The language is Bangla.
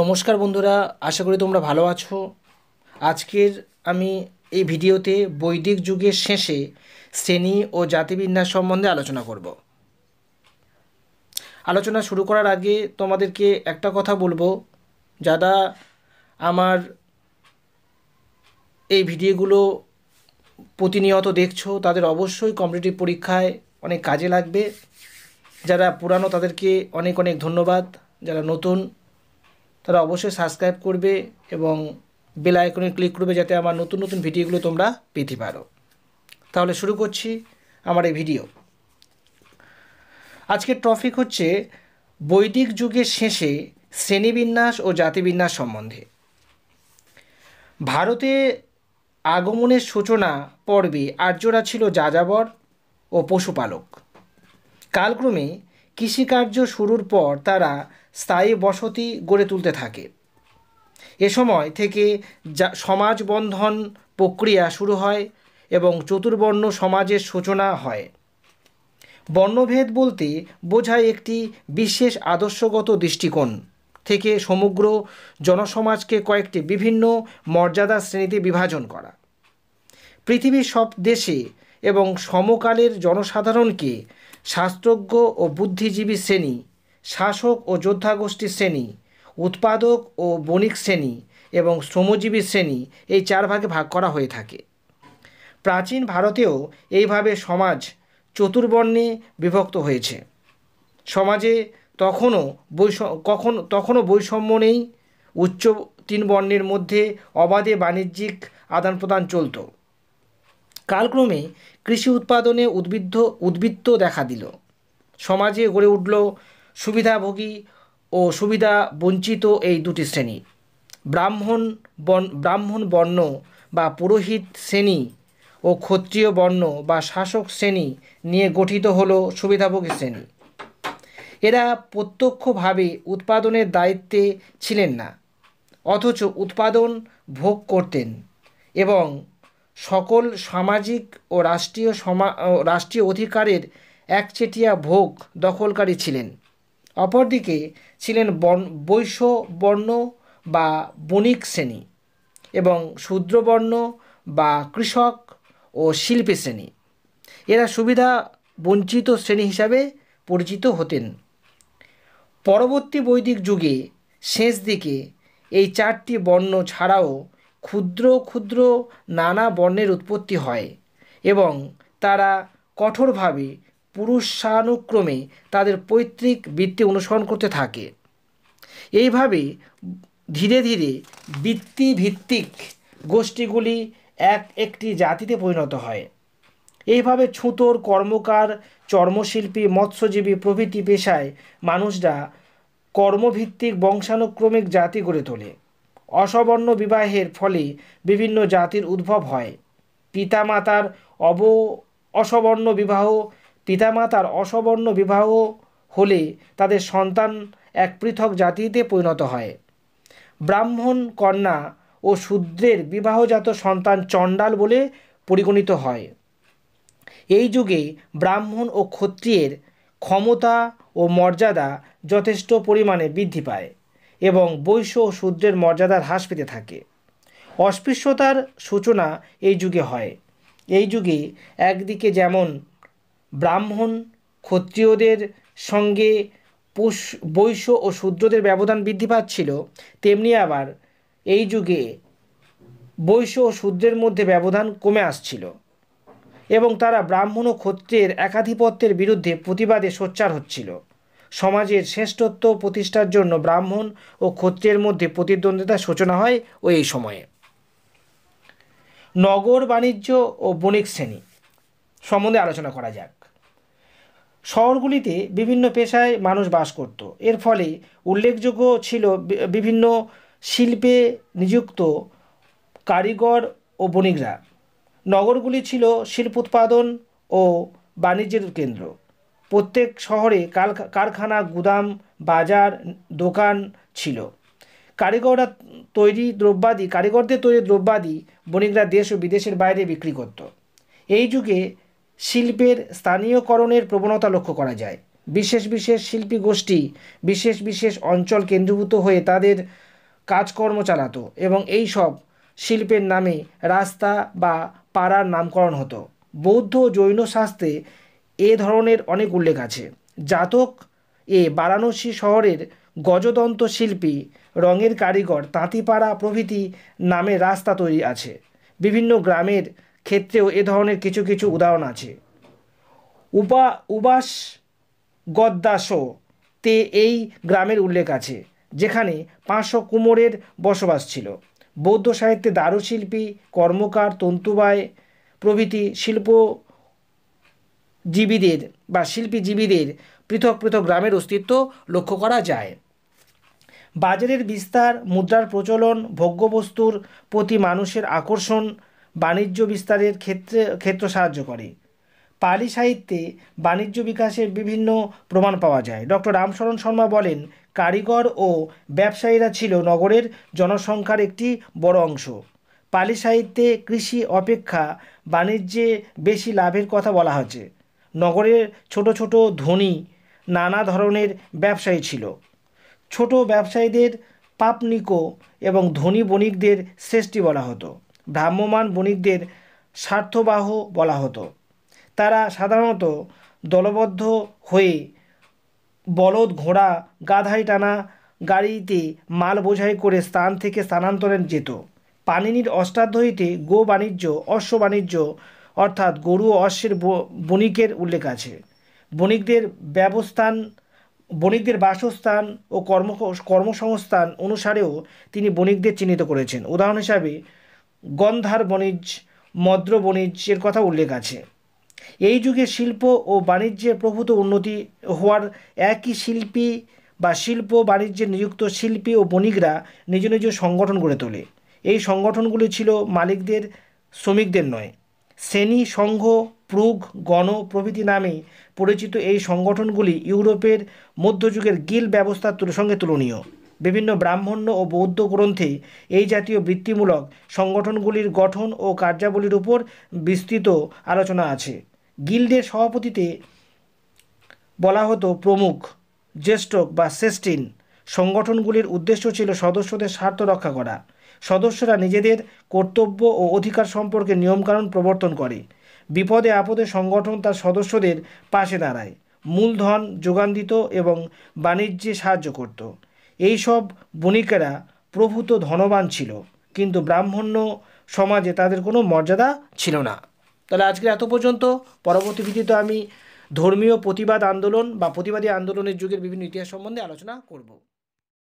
নমস্কার বন্ধুরা আশা করি তোমরা ভালো আছো আজকের আমি এই ভিডিওতে বৈদিক যুগের শেষে শ্রেণী ও জাতিবিন্যাস সম্বন্ধে আলোচনা করব আলোচনা শুরু করার আগে তোমাদেরকে একটা কথা বলবো যারা আমার এই ভিডিওগুলো প্রতিনিয়ত দেখছো তাদের অবশ্যই কম্পিটিটিভ পরীক্ষায় অনেক কাজে লাগবে যারা পুরানো তাদেরকে অনেক অনেক ধন্যবাদ যারা নতুন তারা অবশ্যই সাবস্ক্রাইব করবে এবং বেল আইকনে ক্লিক করবে যাতে আমার নতুন নতুন ভিডিওগুলো তোমরা পেতে পারো তাহলে শুরু করছি আমার এই ভিডিও আজকের টপিক হচ্ছে বৈদিক যুগের শেষে শ্রেণীবিন্যাস ও জাতিবিন্যাস সম্বন্ধে ভারতে আগমনের সূচনা পর্বে আর্যরা ছিল যাযাবর ও পশুপালক কালক্রমে কৃষিকার্য শুরুর পর তারা স্থায়ী বসতি গড়ে তুলতে থাকে এ সময় থেকে যা সমাজ বন্ধন প্রক্রিয়া শুরু হয় এবং চতুর্বর্ণ সমাজের সূচনা হয় বর্ণভেদ বলতে বোঝায় একটি বিশেষ আদর্শগত দৃষ্টিকোণ থেকে সমগ্র জনসমাজকে কয়েকটি বিভিন্ন মর্যাদা শ্রেণীতে বিভাজন করা পৃথিবীর সব দেশে এবং সমকালের জনসাধারণকে শাস্ত্রজ্ঞ ও বুদ্ধিজীবী শ্রেণী শাসক ও যোদ্ধা গোষ্ঠীর শ্রেণী উৎপাদক ও বণিক শ্রেণী এবং শ্রমজীবী শ্রেণী এই চার ভাগে ভাগ করা হয়ে থাকে প্রাচীন ভারতেও এইভাবে সমাজ চতুর্বর্ণে বিভক্ত হয়েছে সমাজে তখনও বৈষ কখন তখনও বৈষম্য নেই উচ্চ তিন বর্ণের মধ্যে অবাধে বাণিজ্যিক আদান প্রদান চলত কালক্রমে কৃষি উৎপাদনে উদ্বৃদ্ধ উদ্বৃত্ত দেখা দিল সমাজে গড়ে উঠল সুবিধাভোগী ও সুবিধা বঞ্চিত এই দুটি শ্রেণী ব্রাহ্মণ বন ব্রাহ্মণ বর্ণ বা পুরোহিত শ্রেণী ও ক্ষত্রিয় বর্ণ বা শাসক শ্রেণী নিয়ে গঠিত হল সুবিধাভোগী শ্রেণী এরা প্রত্যক্ষভাবে উৎপাদনের দায়িত্বে ছিলেন না অথচ উৎপাদন ভোগ করতেন এবং সকল সামাজিক ও রাষ্ট্রীয় সমা রাষ্ট্রীয় অধিকারের একচেটিয়া ভোগ দখলকারী ছিলেন অপরদিকে ছিলেন বন বৈশ্য বর্ণ বা বণিক শ্রেণী এবং শূদ্রবর্ণ বা কৃষক ও শিল্পী শ্রেণী এরা সুবিধা বঞ্চিত শ্রেণী হিসাবে পরিচিত হতেন পরবর্তী বৈদিক যুগে শেষ দিকে এই চারটি বর্ণ ছাড়াও ক্ষুদ্র ক্ষুদ্র নানা বর্ণের উৎপত্তি হয় এবং তারা কঠোরভাবে পুরুষানুক্রমে তাদের পৈতৃক বৃত্তি অনুসরণ করতে থাকে এইভাবে ধীরে ধীরে বৃত্তিভিত্তিক গোষ্ঠীগুলি এক একটি জাতিতে পরিণত হয় এইভাবে ছুতোর কর্মকার চর্মশিল্পী মৎস্যজীবী প্রভৃতি পেশায় মানুষরা কর্মভিত্তিক বংশানুক্রমিক জাতি গড়ে তোলে অসবর্ণ বিবাহের ফলে বিভিন্ন জাতির উদ্ভব হয় পিতামাতার অব অসবর্ণ বিবাহ পিতামাতার অসবর্ণ বিবাহ হলে তাদের সন্তান এক পৃথক জাতিতে পরিণত হয় ব্রাহ্মণ কন্যা ও শূদ্রের বিবাহজাত সন্তান চণ্ডাল বলে পরিগণিত হয় এই যুগে ব্রাহ্মণ ও ক্ষত্রিয়ের ক্ষমতা ও মর্যাদা যথেষ্ট পরিমাণে বৃদ্ধি পায় এবং বৈশ্য ও শূদ্রের মর্যাদার হ্রাস পেতে থাকে অস্পৃশ্যতার সূচনা এই যুগে হয় এই যুগে একদিকে যেমন ব্রাহ্মণ ক্ষত্রিয়দের সঙ্গে পুষ বৈশ্য ও শূদ্রদের ব্যবধান বৃদ্ধি পাচ্ছিল তেমনি আবার এই যুগে বৈশ্য ও শূদ্রের মধ্যে ব্যবধান কমে আসছিল এবং তারা ব্রাহ্মণ ও ক্ষত্রের একাধিপত্যের বিরুদ্ধে প্রতিবাদে সোচ্চার হচ্ছিল সমাজের শ্রেষ্ঠত্ব প্রতিষ্ঠার জন্য ব্রাহ্মণ ও ক্ষত্রের মধ্যে প্রতিদ্বন্দ্বিতার সূচনা হয় ওই এই সময়ে নগর বাণিজ্য ও বণিক শ্রেণী সম্বন্ধে আলোচনা করা যাক শহরগুলিতে বিভিন্ন পেশায় মানুষ বাস করত এর ফলে উল্লেখযোগ্য ছিল বিভিন্ন শিল্পে নিযুক্ত কারিগর ও বণিকরা নগরগুলি ছিল শিল্প উৎপাদন ও বাণিজ্যের কেন্দ্র প্রত্যেক শহরে কারখানা গুদাম বাজার দোকান ছিল কারিগররা তৈরি দ্রব্যাদি কারিগরদের তৈরি দ্রব্যাদি বণিকরা দেশ ও বিদেশের বাইরে বিক্রি করত এই যুগে শিল্পের স্থানীয়করণের প্রবণতা লক্ষ্য করা যায় বিশেষ বিশেষ শিল্পী গোষ্ঠী বিশেষ বিশেষ অঞ্চল কেন্দ্রীভূত হয়ে তাদের কাজকর্ম চালাতো এবং এই সব শিল্পের নামে রাস্তা বা পাড়ার নামকরণ হতো বৌদ্ধ জৈন শাস্ত্রে এ ধরনের অনেক উল্লেখ আছে জাতক এ বারাণসী শহরের গজদন্ত শিল্পী রঙের কারিগর তাঁতিপাড়া প্রভৃতি নামে রাস্তা তৈরি আছে বিভিন্ন গ্রামের ক্ষেত্রেও এ ধরনের কিছু কিছু উদাহরণ আছে উপা উবাস গদ্দাস তে এই গ্রামের উল্লেখ আছে যেখানে পাঁচশো কুমোরের বসবাস ছিল বৌদ্ধ সাহিত্যে দারুশিল্পী কর্মকার তন্তুবায় প্রভৃতি শিল্পজীবীদের বা শিল্পীজীবীদের পৃথক পৃথক গ্রামের অস্তিত্ব লক্ষ্য করা যায় বাজারের বিস্তার মুদ্রার প্রচলন ভোগ্যবস্তুর প্রতি মানুষের আকর্ষণ বাণিজ্য বিস্তারের ক্ষেত্রে ক্ষেত্র সাহায্য করে পালি সাহিত্যে বাণিজ্য বিকাশের বিভিন্ন প্রমাণ পাওয়া যায় ডক্টর রামশরণ শর্মা বলেন কারিগর ও ব্যবসায়ীরা ছিল নগরের জনসংখ্যার একটি বড় অংশ পালি সাহিত্যে কৃষি অপেক্ষা বাণিজ্যে বেশি লাভের কথা বলা হয়েছে নগরের ছোট ছোট ধনী নানা ধরনের ব্যবসায়ী ছিল ছোট ব্যবসায়ীদের পাপনিকো এবং ধনী বণিকদের শ্রেষ্ঠী বলা হতো ভ্রাম্যমান বণিকদের স্বার্থবাহ বলা হতো তারা সাধারণত দলবদ্ধ হয়ে বলদ ঘোড়া গাধাই টানা গাড়িতে মাল বোঝাই করে স্থান থেকে স্থানান্তরে যেত পানিনির অষ্টাধ্যায়ীতে গো বাণিজ্য অশ্ব বাণিজ্য অর্থাৎ গরু ও অশ্বের বণিকের উল্লেখ আছে বণিকদের ব্যবস্থান বণিকদের বাসস্থান ও কর্ম কর্মসংস্থান অনুসারেও তিনি বণিকদের চিহ্নিত করেছেন উদাহরণ হিসাবে গন্ধার বণিজ মদ্র বণিজ্যের কথা উল্লেখ আছে এই যুগে শিল্প ও বাণিজ্যের প্রভূত উন্নতি হওয়ার একই শিল্পী বা শিল্প বাণিজ্যে নিযুক্ত শিল্পী ও বণিকরা নিজ নিজ সংগঠন গড়ে তোলে এই সংগঠনগুলি ছিল মালিকদের শ্রমিকদের নয় শ্রেণী সংঘ প্রুগ গণ প্রভৃতি নামে পরিচিত এই সংগঠনগুলি ইউরোপের মধ্যযুগের গিল ব্যবস্থার সঙ্গে তুলনীয় বিভিন্ন ব্রাহ্মণ্য ও বৌদ্ধ গ্রন্থে এই জাতীয় বৃত্তিমূলক সংগঠনগুলির গঠন ও কার্যাবলীর উপর বিস্তৃত আলোচনা আছে গিল্ডের সভাপতিতে বলা হতো প্রমুখ জ্যেষ্ঠক বা সেস্টিন সংগঠনগুলির উদ্দেশ্য ছিল সদস্যদের স্বার্থ রক্ষা করা সদস্যরা নিজেদের কর্তব্য ও অধিকার সম্পর্কে নিয়মকানুন প্রবর্তন করে বিপদে আপদে সংগঠন তার সদস্যদের পাশে দাঁড়ায় মূলধন যোগান দিত এবং বাণিজ্যে সাহায্য করত এইসব বণিকেরা প্রভূত ধনবান ছিল কিন্তু ব্রাহ্মণ্য সমাজে তাদের কোনো মর্যাদা ছিল না তাহলে আজকে এত পর্যন্ত পরবর্তী ভিত্তিতে আমি ধর্মীয় প্রতিবাদ আন্দোলন বা প্রতিবাদী আন্দোলনের যুগের বিভিন্ন ইতিহাস সম্বন্ধে আলোচনা করব